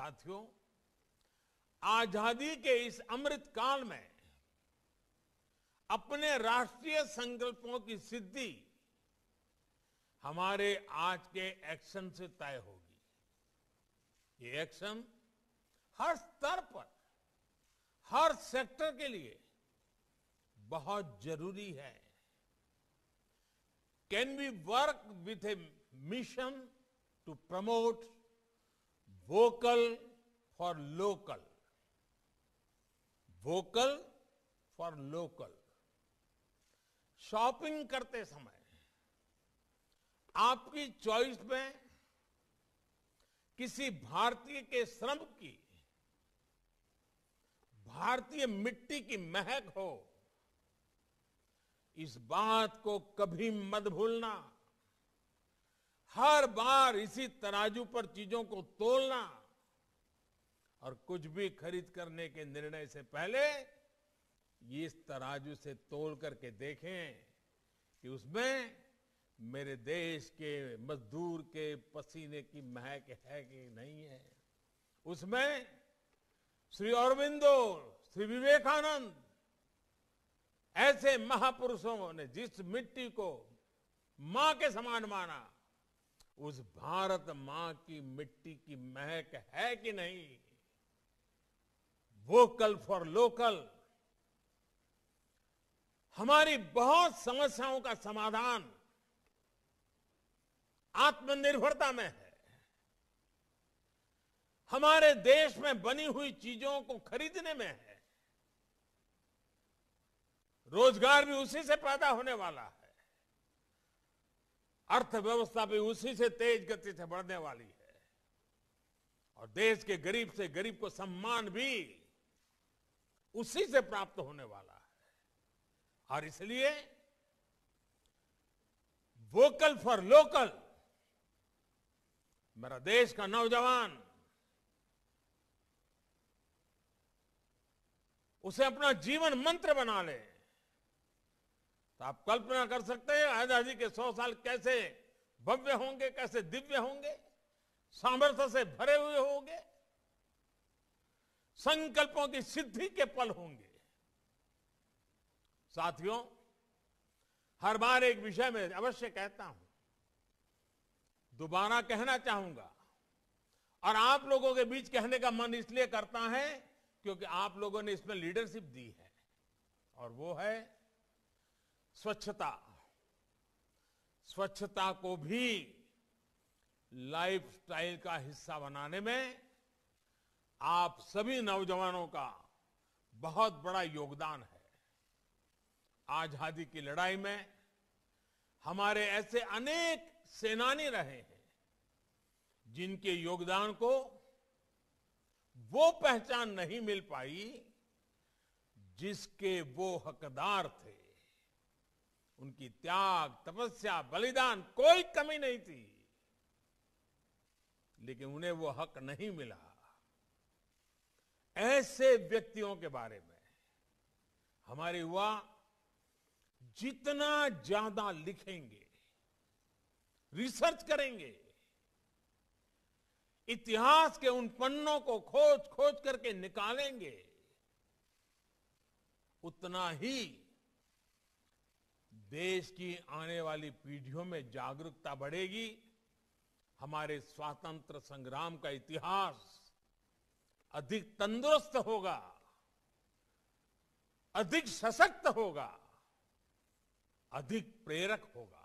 साथियों आजादी के इस अमृत काल में अपने राष्ट्रीय संकल्पों की सिद्धि हमारे आज के एक्शन से तय होगी ये एक्शन हर स्तर पर हर सेक्टर के लिए बहुत जरूरी है can we work with a mission to promote vocal for local vocal for local shopping करते समय आपकी चॉइस में किसी भारतीय के श्रम की भारतीय मिट्टी की महक हो इस बात को कभी मत भूलना हर बार इसी तराजू पर चीजों को तोलना और कुछ भी खरीद करने के निर्णय से पहले इस तराजू से तोल करके देखें कि उसमें मेरे देश के मजदूर के पसीने की महक है कि नहीं है उसमें श्री अरविंदो श्री विवेकानंद ऐसे महापुरुषों ने जिस मिट्टी को मां के समान माना उस भारत मां की मिट्टी की महक है कि नहीं वोकल फॉर लोकल हमारी बहुत समस्याओं का समाधान आत्मनिर्भरता में है हमारे देश में बनी हुई चीजों को खरीदने में है रोजगार भी उसी से पैदा होने वाला है अर्थव्यवस्था भी उसी से तेज गति से बढ़ने वाली है और देश के गरीब से गरीब को सम्मान भी उसी से प्राप्त होने वाला है और इसलिए वोकल फॉर लोकल मेरा देश का नौजवान उसे अपना जीवन मंत्र बना ले तो आप कल्पना कर सकते हैं आजादी के सौ साल कैसे भव्य होंगे कैसे दिव्य होंगे सामर्थ्य से भरे हुए होंगे संकल्पों की सिद्धि के पल होंगे साथियों हर बार एक विषय में अवश्य कहता हूं दोबारा कहना चाहूंगा और आप लोगों के बीच कहने का मन इसलिए करता है क्योंकि आप लोगों ने इसमें लीडरशिप दी है और वो है स्वच्छता स्वच्छता को भी लाइफस्टाइल का हिस्सा बनाने में आप सभी नौजवानों का बहुत बड़ा योगदान है आजादी की लड़ाई में हमारे ऐसे अनेक सेनानी रहे हैं जिनके योगदान को वो पहचान नहीं मिल पाई जिसके वो हकदार थे उनकी त्याग तपस्या बलिदान कोई कमी नहीं थी लेकिन उन्हें वो हक नहीं मिला ऐसे व्यक्तियों के बारे में हमारे युवा जितना ज्यादा लिखेंगे रिसर्च करेंगे इतिहास के उन पन्नों को खोज खोज करके निकालेंगे उतना ही देश की आने वाली पीढ़ियों में जागरूकता बढ़ेगी हमारे स्वातंत्र संग्राम का इतिहास अधिक तंदुरुस्त होगा अधिक सशक्त होगा अधिक प्रेरक होगा